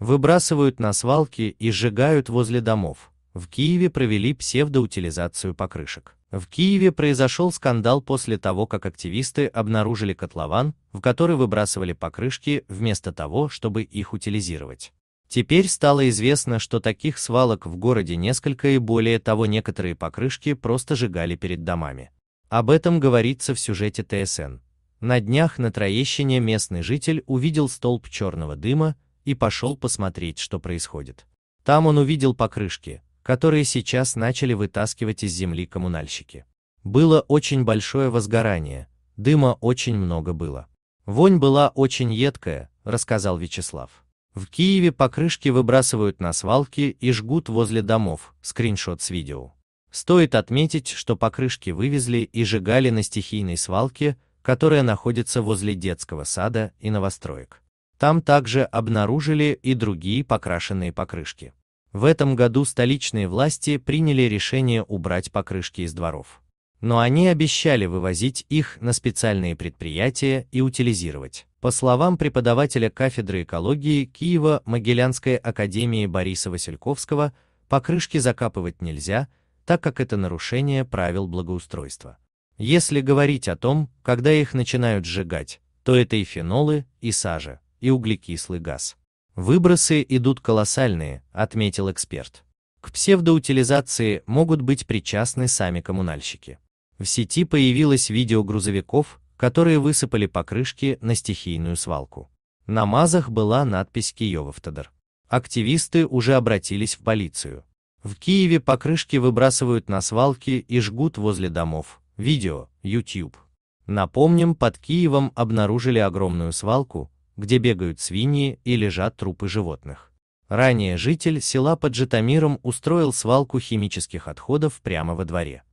выбрасывают на свалки и сжигают возле домов. В Киеве провели псевдоутилизацию покрышек. В Киеве произошел скандал после того, как активисты обнаружили котлован, в который выбрасывали покрышки вместо того, чтобы их утилизировать. Теперь стало известно, что таких свалок в городе несколько и более того некоторые покрышки просто сжигали перед домами. Об этом говорится в сюжете ТСН. На днях на Троещине местный житель увидел столб черного дыма, и пошел посмотреть, что происходит. Там он увидел покрышки, которые сейчас начали вытаскивать из земли коммунальщики. Было очень большое возгорание, дыма очень много было. Вонь была очень едкая, рассказал Вячеслав. В Киеве покрышки выбрасывают на свалки и жгут возле домов, скриншот с видео. Стоит отметить, что покрышки вывезли и сжигали на стихийной свалке, которая находится возле детского сада и новостроек. Там также обнаружили и другие покрашенные покрышки. В этом году столичные власти приняли решение убрать покрышки из дворов. Но они обещали вывозить их на специальные предприятия и утилизировать. По словам преподавателя кафедры экологии Киева Могилянской академии Бориса Васильковского, покрышки закапывать нельзя, так как это нарушение правил благоустройства. Если говорить о том, когда их начинают сжигать, то это и фенолы, и сажа, и углекислый газ. Выбросы идут колоссальные, отметил эксперт. К псевдоутилизации могут быть причастны сами коммунальщики. В сети появилось видео грузовиков, которые высыпали покрышки на стихийную свалку. На мазах была надпись «Киевавтодор». Активисты уже обратились в полицию. В Киеве покрышки выбрасывают на свалки и жгут возле домов. Видео, YouTube. Напомним, под Киевом обнаружили огромную свалку, где бегают свиньи и лежат трупы животных. Ранее житель села под Житомиром устроил свалку химических отходов прямо во дворе.